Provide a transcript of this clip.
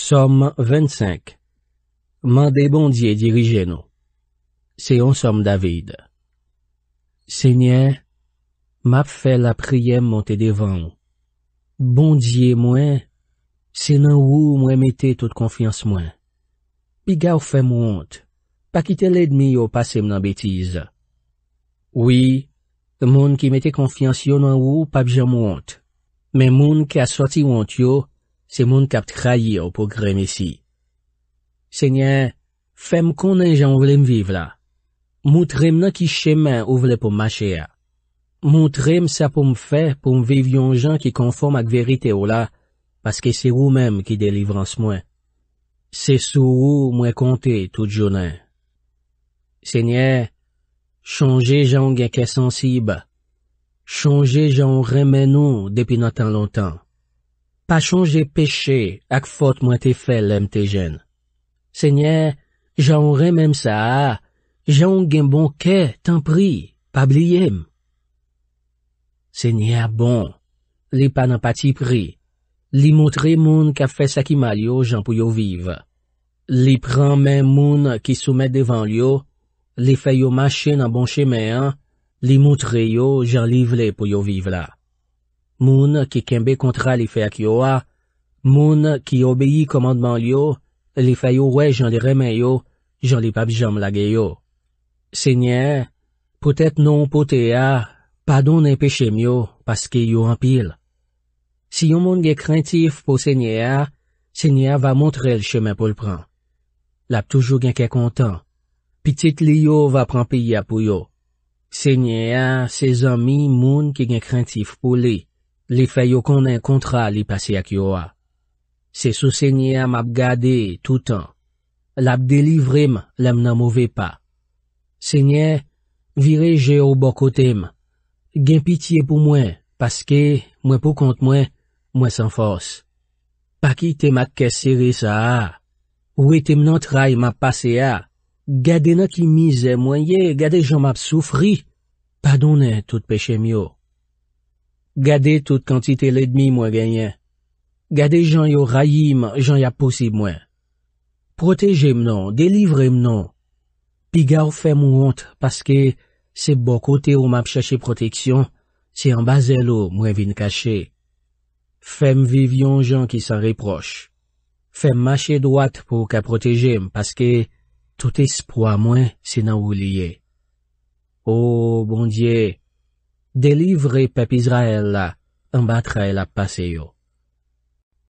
Somme 25 Mande bondye dirije nou. Se yon somme David. Senye, map fe la priye bon monte devan ou. Bondye mwen, se nan ou mwen mette tout konfians mwen. Pi gaw fe mwont, pa kite ledmi yo pase mnan betize. Oui, moun ki mette konfians yo nan ou pa bje mwont, men moun ki asoti mwont yo, Se moun kap tra yi ou pou krem isi. Senye, fe m konen jan ou vle m viv la. Moutrem nan ki chemen ou vle pou m mache a. Moutrem sa pou m fe pou m viv yon jan ki konform ak verite ou la, paske se ou menm ki delivran se mwen. Se sou ou mwen konte tout jounen. Senye, chanje jan genke sensib. Chanje jan remen nou depi nan tan lontan. Pachon jè peche ak fote mwen te fèl lèm te jèn. Senyè, jan ou rem mèm sa a, jan ou gen bon kè tan pri, pa bli yèm. Senyè, bon, li pan apati pri, li moutre moun ka fè sakimal yo jan pou yo viv. Li pran mèm moun ki sou mè devan yo, li fè yo machè nan bon chèmè an, li moutre yo jan liv lè pou yo viv la. Moun ki kembe kontra li fe ak yo a, moun ki obeyi komandman li yo, li fe yo we jan li remen yo, jan li pap jam la ge yo. Se nye non a, pou tèt non pou te a, padoun enpeche myo, paske yo anpil. Si yon moun gen krentif pou se nye a, se nye a va montre l chemen pou l pran. Lap toujou gen ke kontan, pitit li yo va pran piya pou yo. Se nye a, se zami moun ki gen krentif pou li. Li fè yo konen kontra li pase ak yo a. Se sou sènyè m ap gade toutan. Lap delivrem lem nan mouve pa. Sènyè, vire je ou bokotem. Gen pitiye pou mwen, paske mwen pou kont mwen, mwen san fos. Pakite m ak kes seri sa a. Ou ete m nan trai m ap pase a. Gade nan ki mize mwen ye, gade jan m ap soufri. Padone tout peche myo. Gade tout kantite ledmi mwen genyen. Gade jan non. non. bon oh, yon rayim jan yaposib mwen. Proteje mnen, delivre mnen. Pi gaw fè moun hont paske se bo kote ou map chache proteksyon, se yon bazel ou mwen vin kache. Fèm vivyon jan ki san riproche. Fèm mache dwat pou ka proteje mnen paske tout espwa mwen se nan wou liye. O, oh, bondye! Delivre pepizra el la, mbatra el la paseyo.